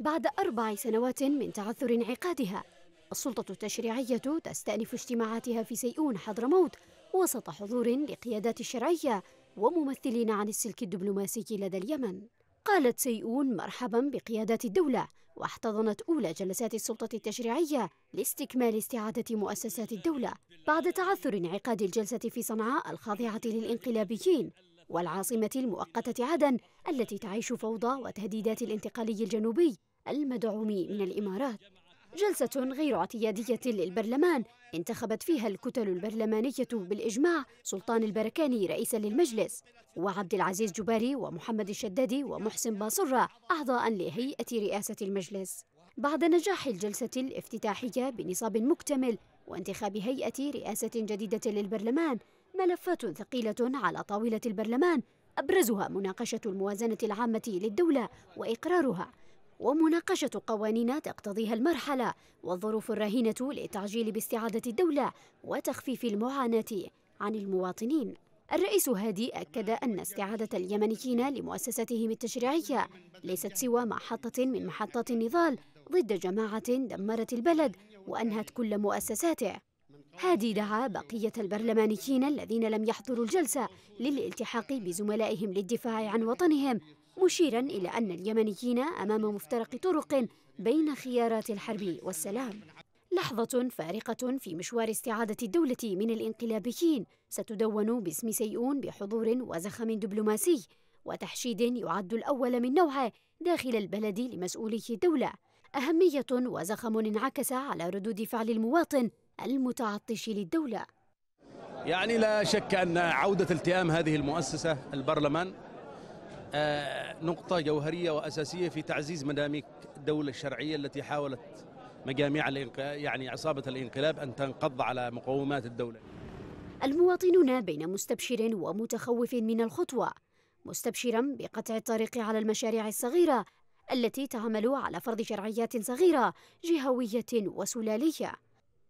بعد أربع سنوات من تعثر انعقادها السلطة التشريعية تستأنف اجتماعاتها في سيئون حضرموت وسط حضور لقيادات الشرعية وممثلين عن السلك الدبلوماسي لدى اليمن قالت سيئون مرحبا بقيادات الدولة واحتضنت أولى جلسات السلطة التشريعية لاستكمال استعادة مؤسسات الدولة بعد تعثر انعقاد الجلسة في صنعاء الخاضعة للإنقلابيين والعاصمة المؤقتة عدن التي تعيش فوضى وتهديدات الانتقالي الجنوبي المدعوم من الإمارات جلسة غير اعتيادية للبرلمان انتخبت فيها الكتل البرلمانية بالإجماع سلطان البركاني رئيسا للمجلس وعبد العزيز جباري ومحمد الشدادي ومحسن باصرة أعضاء لهيئة رئاسة المجلس بعد نجاح الجلسة الافتتاحية بنصاب مكتمل وانتخاب هيئة رئاسة جديدة للبرلمان ملفات ثقيلة على طاولة البرلمان أبرزها مناقشة الموازنة العامة للدولة وإقرارها ومناقشة قوانين تقتضيها المرحلة والظروف الرهينة للتعجيل باستعادة الدولة وتخفيف المعاناة عن المواطنين الرئيس هادي أكد أن استعادة اليمنيين لمؤسستهم التشريعية ليست سوى محطة من محطات النضال ضد جماعة دمرت البلد وأنهت كل مؤسساته هادي دعا بقية البرلمانيين الذين لم يحضروا الجلسة للالتحاق بزملائهم للدفاع عن وطنهم مشيرا إلى أن اليمنيين أمام مفترق طرق بين خيارات الحرب والسلام لحظة فارقة في مشوار استعادة الدولة من الانقلابيين ستدون باسم سيئون بحضور وزخم دبلوماسي وتحشيد يعد الأول من نوعه داخل البلد لمسؤولي الدولة أهمية وزخم انعكس على ردود فعل المواطن المتعطش للدولة يعني لا شك أن عودة التئام هذه المؤسسة البرلمان آه، نقطة جوهرية وأساسية في تعزيز مداميك الدولة الشرعية التي حاولت مجاميع يعني عصابة الانقلاب أن تنقض على مقومات الدولة المواطنون بين مستبشر ومتخوف من الخطوة مستبشرا بقطع الطريق على المشاريع الصغيرة التي تعمل على فرض شرعيات صغيرة جهوية وسلالية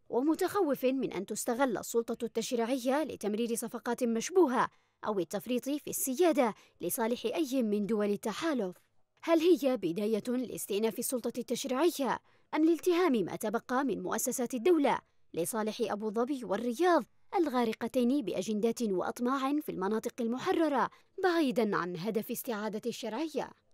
ومتخوف من أن تستغل السلطة التشريعية لتمرير صفقات مشبوهة أو التفريط في السيادة لصالح أي من دول التحالف هل هي بداية لاستئناف السلطة التشريعية أم لالتهام ما تبقى من مؤسسات الدولة لصالح أبو ظبي والرياض الغارقتين بأجندات وأطماع في المناطق المحررة بعيدا عن هدف استعادة الشرعية